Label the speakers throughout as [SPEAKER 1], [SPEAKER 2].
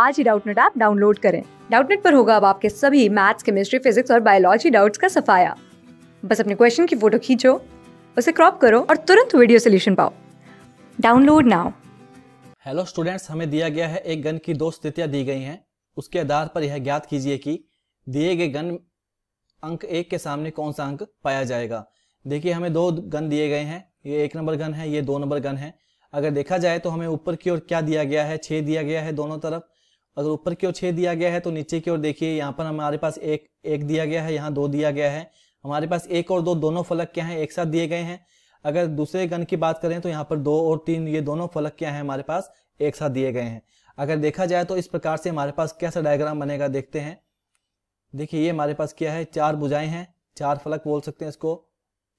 [SPEAKER 1] आज ही Doubtnut app download करें डाउटनेट पर होगा अब आपके सभी मैथ्स केमिस्ट्री फिजिक्स और बायोलॉजी डाउट्स का सफाया बस अपने क्वेश्चन की फोटो खींचो उसे क्रॉप करो और तुरंत वीडियो सोल्यूशन पाओ डाउनलोड नाउ
[SPEAKER 2] हेलो स्टूडेंट्स हमें दिया गया है एक गन की दो स्थितियां दी गई हैं उसके आधार पर यह ज्ञात कीजिए कि दिए गए गन अंक एक के सामने कौन सा अंक पाया जाएगा देखिए हमें दो गन दिए गए हैं ये एक नंबर गन है ये दो नंबर गन है अगर देखा जाए तो हमें ऊपर की ओर क्या दिया गया है छः दिया गया है दोनों तरफ अगर ऊपर की ओर छः दिया गया है तो नीचे की ओर देखिए यहाँ पर हमारे पास एक एक दिया गया है यहाँ दो दिया गया है हमारे पास एक और दो दोनों फलक क्या हैं एक साथ दिए गए हैं अगर दूसरे गण की बात करें तो यहाँ पर दो और तीन ये दोनों फलक क्या हैं हमारे पास एक साथ दिए गए हैं अगर देखा जाए तो इस प्रकार से हमारे पास कैसा डायग्राम बनेगा देखते हैं देखिए ये हमारे पास क्या है चार बुझाएं हैं चार फलक बोल सकते हैं इसको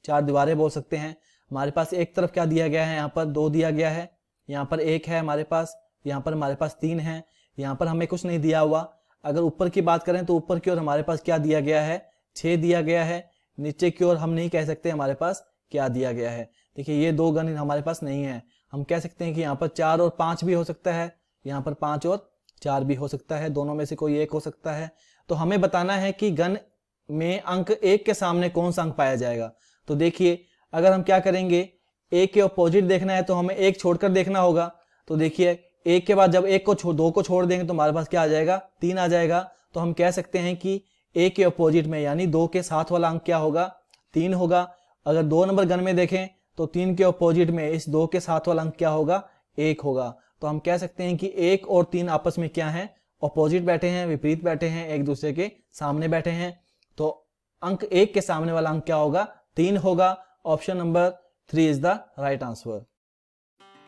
[SPEAKER 2] चार दीवारें बोल सकते हैं हमारे पास एक तरफ क्या दिया गया है यहाँ पर दो दिया गया है यहाँ पर एक है हमारे पास यहाँ पर हमारे पास तीन है यहाँ पर हमें कुछ नहीं दिया हुआ अगर ऊपर की बात करें तो ऊपर की ओर हमारे पास क्या दिया गया है छः दिया गया है नीचे की ओर हम नहीं कह सकते हमारे पास क्या दिया गया है देखिए ये दो गण हमारे पास नहीं है हम कह सकते हैं कि यहाँ पर चार और पाँच भी हो सकता है यहाँ पर पाँच और चार भी हो सकता है दोनों में से कोई एक हो सकता है तो हमें बताना है कि गण में अंक एक के सामने कौन सा अंक पाया जाएगा तो देखिए अगर हम क्या करेंगे एक के अपोजिट देखना है तो हमें एक छोड़कर देखना होगा तो देखिए एक के बाद जब एक को छोड़ दो को छोड़ देंगे तो हमारे पास क्या आ जाएगा तीन आ जाएगा तो हम कह सकते हैं कि एक के अपोजिट में यानी दो के साथ वाला अंक क्या होगा तीन होगा अगर दो नंबर गन में देखें तो तीन के अपोजिट में इस दो के साथ वाला अंक क्या होगा एक होगा तो हम कह सकते हैं कि एक और तीन आपस में क्या है अपोजिट बैठे हैं विपरीत बैठे हैं एक दूसरे के सामने बैठे हैं तो अंक एक के सामने वाला अंक क्या होगा तीन होगा option number three is the right answer